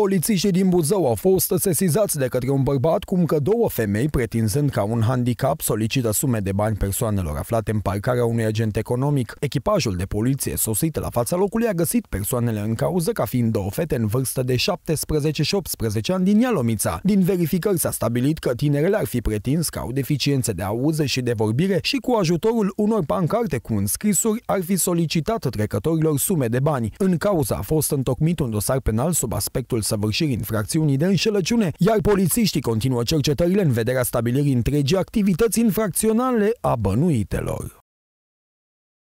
Polițiștii din Buzău au fost sesizați de către un bărbat cum că două femei, pretinzând ca un handicap, solicită sume de bani persoanelor aflate în parcarea unui agent economic. Echipajul de poliție sosit la fața locului a găsit persoanele în cauză ca fiind două fete în vârstă de 17 și 18 ani din Ialomița. Din verificări s-a stabilit că tinerele ar fi pretins că au deficiențe de auză și de vorbire și cu ajutorul unor pancarte cu înscrisuri ar fi solicitat trecătorilor sume de bani. În cauza a fost întocmit un dosar penal sub aspectul săvârșirii infracțiunii de înșelăciune, iar polițiștii continuă cercetările în vederea stabilirii întregii activități infracționale a bănuitelor.